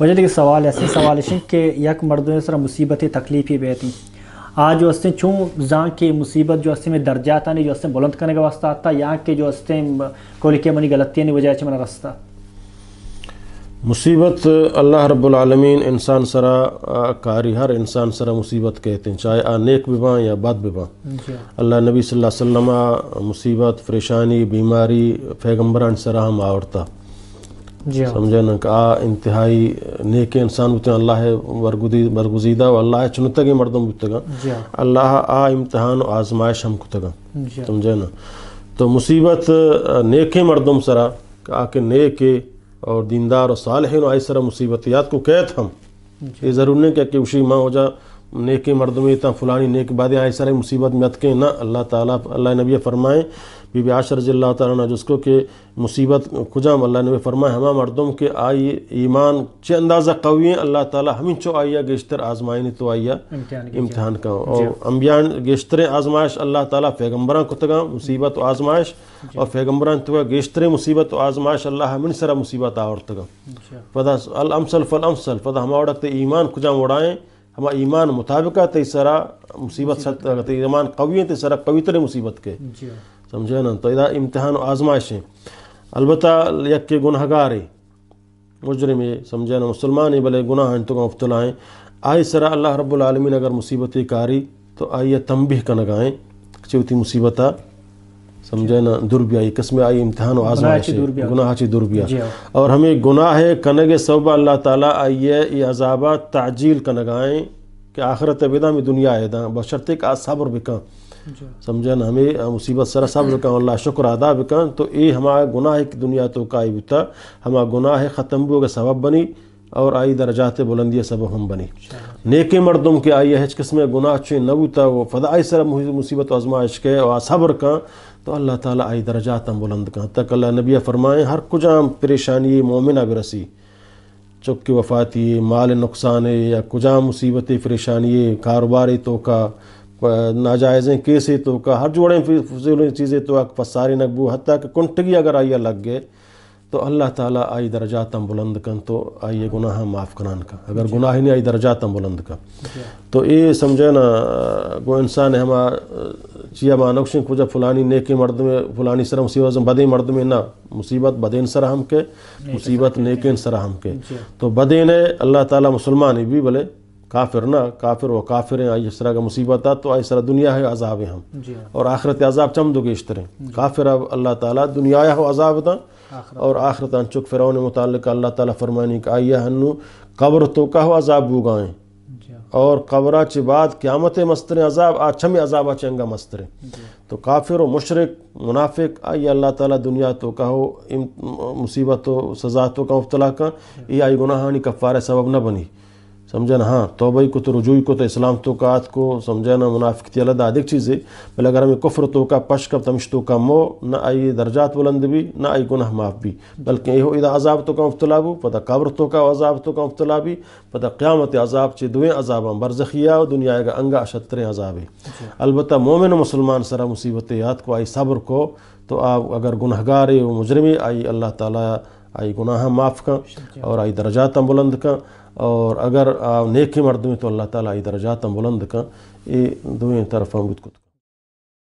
वजह देखिए सवाल ऐसे सवाल ऐसे कि यक मर्दों ने सरा मुसीबत तकलीफ़ ही बहती आज जो हस्ते चूँ जहाँ की मुसीबत जो हस्ते में दर्जा आता नहीं जो हस्ते बुलंद करने का वास्ता आता यहाँ के जो हस्ते कोल के मनी गलतियाँ नहीं वजह मना रास्ता मुसीबत अल्लाह रब्लमीन इंसान सरा कारी हर इंसान सरा मुसीबत कहते हैं चाहे आ विवाह या बद विवाह अल्लाह नबी सल्लल्लाहु अलैहि वसल्लम मुसीबत परेशानी बीमारी पैगम्बरान सरा हम आवड़ता हाँ। समझे न आ इंतहाई नेक इंसान बुत अल्लाह बरगुदी बरगुजीदा अल्लाह चुनतगे मर्दम बुतग हाँ। अल्लाह आ इम्तहान आजमाइश हम कुतग हाँ। समझे न तो मुसीबत नेके मर्दम सरा आ के नेके और दीनदार और साल है आई सरा मुसीबत याद को कैद हम ये ज़रूर नहीं क्या कि उसी माँ हो जा नेक मरदमे तो फ़लानी नेक बाद आए सारे मुसीबत में अतके ना अल्लाह ताला अल्लाह नबी फरमाएं बीबी आशर रजील्ला ना जिसको के मुसीबत खुजाम अल्लाह नबी फरमाए हमा मरदम के आई ईमान चे अंदाज़ा कवी अल्लाह ताला हमें चो आइया गेश्तर आज़माए तो आइया इम्तहान का और अम्बियान गेश्तर आजमाइश अल्लाह ताला पैगम्बरा को तगा मुसीबत तो आजमाइश और पैगम्बरा तो गेश्तर मुसीबत तो आजमाइश अल्लाह हमिन सरा मुसीबत आवर तगा अच्छा। फदा अल अमसल फल अमसल फदा हमारा ईमान खुजाम उड़ाएँ हम ईमान मुताबिक सरा मुसीबत तो ईमान ईमान कवी सरा कवितर मुसीबत के समझे ना तो इधर इम्तहान है अलबत् यक के गुनहगार मुजरम समझे ना मुसलमान ही भले गुनाह तो मुफ्तला हैं आए सरा अल्लाह रब्बुल अगर मुसीबत कारी तो आइए तम भी कनगाएँ चौथी मुसीबत समझे ना दुर्ब्याई कसम आई इम्तहान गुनाह ची दुर्ब्या हाँ। और हमें गुनाह है कनगे सब अल्लाह ताला आइए ये अजाबा ताजील कनगाए कि आखरत विदा में दुनिया आयदा बशरते का सब्र बिका समझे ना हमें मुसीबत सरा सब्र का अल्लाह शुक्र अदा बिका तो ये हमारा गुनाह है कि दुनिया तो का बिता हमारा गुनाह है ख़त्म भी होगा सबब बनी और आई दर्जात बुलंदी सब हम बनी नेक मरदम के आई हज किस्म गुनाह छे नबूता वो आई सर मुसीबत आजमाइश के और सब्र कहाँ तो अल्लाह ताली आई दर्जात बुलंद कहाँ तक अल्लाह नबी फरमाएँ हर कुजाम परेशानी मोमिना रसी चुप की वफाती माल नुकसान या कुजाम मुसीबत परेशानी कारोबारी तो का नाजायज़ें केसे तो का हर जोड़े चीज़ें तो फसारी नकबू हती कुंठगी कुंटगी अगर आइया लग गए तो अल्लाह ताला आई दर्जा तम बुलंद कन तो आई ये गुनाह माफ़ करान का अगर गुनाह ही नहीं आई दर्जा तम बुलंद का तो ये समझे ना गो इंसान है हमारा चिया मानव सिंह पूजा फुलानी नेके मर्द में फुलानी सर मुसीबत बदे मर्द में ना मुसीबत बदेन सर हम के मुसीबत नेक सर हम के तो बदे ने अल्लाह ताला मुसलमान भी भले काफिर ना काफिर व काफिर हैं आई इस तरह का मुसीबत आ तो आई सरा दुनिया है अजाब हम और आखिरत अजाब चम दोगे इस तरह काफिर अब अल्लाह ताला दुनिया हो अजाब था और आखरत अनचुक फ़िरौन मुतल अल्लाह ताली फरमानी का आइया हनु कब्र तो कहो अजाब उगाएँ और कबरा बाद क्यामत मस्तर अजाब आछम अजाब अंगा मस्तर तो काफिर व मशरक मुनाफिक आई अल्लाह तला दुनिया तो कहो मुसीबत तो सजा तो का अब्तला का ये आई गुनाहानी कफ़ार सबब न बनी समझा हाँ तोबई को तो रजूई को तो इस्लाम तो कात को समझा ना मुनाफिकती अलग अधिक चीज़ें बल अगर हमें कुफर पश पशकब तमश का मो न आई दर्जात बुलंद भी न आई गुनाह माफ भी बल्कि यो अजाब तो का भी पता कब्र तो का अजाब तो का मुफ्तला भी पता क़्यामत अजाब चे दुए अजाब बरजखिया दुनिया का अंगा अशतर अजाब है अच्छा। अलबत् मोमिन मुसलमान सरा मुसीबत याद को आई सब्र को तो आप अगर गुनहगार मुजरमी आई अल्लाह ताली आई गुनाह माफ़ कं और आई दर्जात बुलंद कं और अगर नेक मर्द में तो अल्लाह ताला आई दर्जात बुलंद कं ये दुएं तरफ़ा गुदकुद